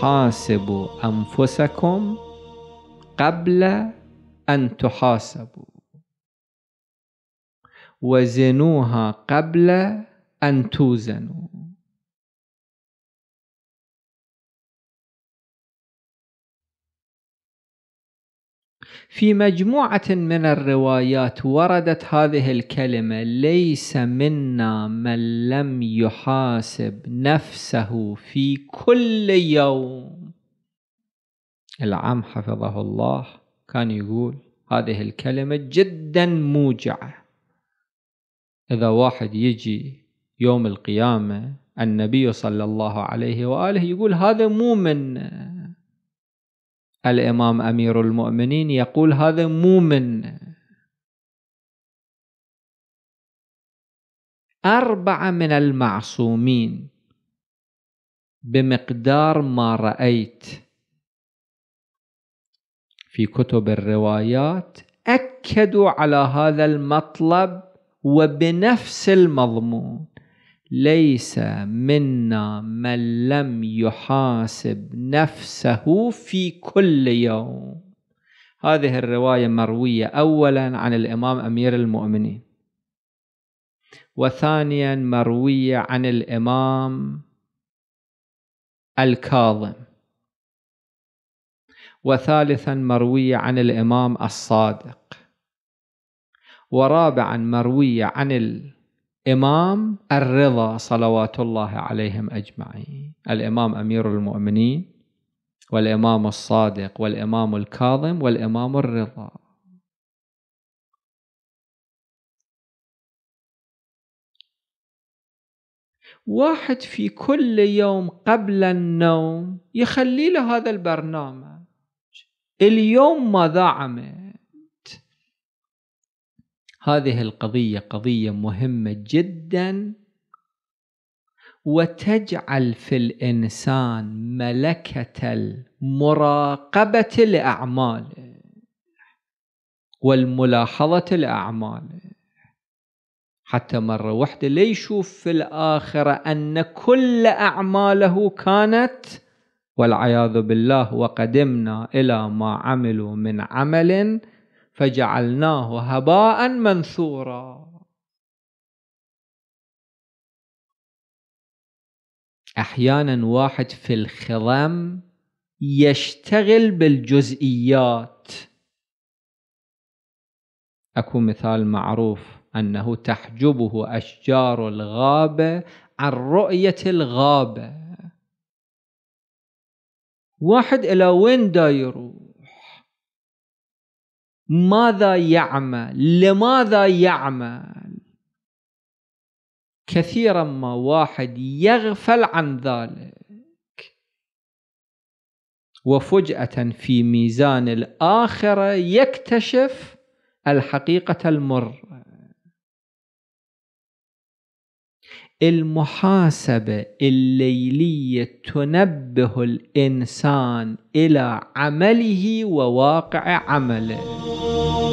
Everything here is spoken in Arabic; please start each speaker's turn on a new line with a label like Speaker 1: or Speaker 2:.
Speaker 1: حاسبوا أنفسكم قبل أن تحاسبوا وزنوها قبل أن توزنوا في مجموعة من الروايات وردت هذه الكلمة ليس منا من لم يحاسب نفسه في كل يوم العم حفظه الله كان يقول هذه الكلمة جدا موجعة إذا واحد يجي يوم القيامة النبي صلى الله عليه وآله يقول هذا مو منا الإمام أمير المؤمنين يقول هذا مو من أربعة من المعصومين بمقدار ما رأيت في كتب الروايات أكدوا على هذا المطلب وبنفس المضمون ليس منا من لم يحاسب نفسه في كل يوم هذه الرواية مروية أولا عن الإمام أمير المؤمنين وثانيا مروية عن الإمام الكاظم وثالثا مروية عن الإمام الصادق ورابعا مروية عن إمام الرضا صلوات الله عليهم أجمعين الإمام أمير المؤمنين والإمام الصادق والإمام الكاظم والإمام الرضا واحد في كل يوم قبل النوم يخلي له هذا البرنامج اليوم ماذا عمل هذه القضية قضية مهمة جدا وتجعل في الإنسان ملكة المراقبة لأعماله والملاحظة لأعماله حتى مرة واحدة ليشوف في الآخرة أن كل أعماله كانت والعياذ بالله وقدمنا إلى ما عملوا من عمل فجعلناه هباء منثورا احيانا واحد في الخضم يشتغل بالجزئيات اكو مثال معروف انه تحجبه اشجار الغابه عن رؤيه الغابه واحد الى وين دايروه ماذا يعمل لماذا يعمل كثيرا ما واحد يغفل عن ذلك وفجأة في ميزان الآخرة يكتشف الحقيقة المرة المحاسبة الليلية تنبه الإنسان إلى عمله وواقع عمله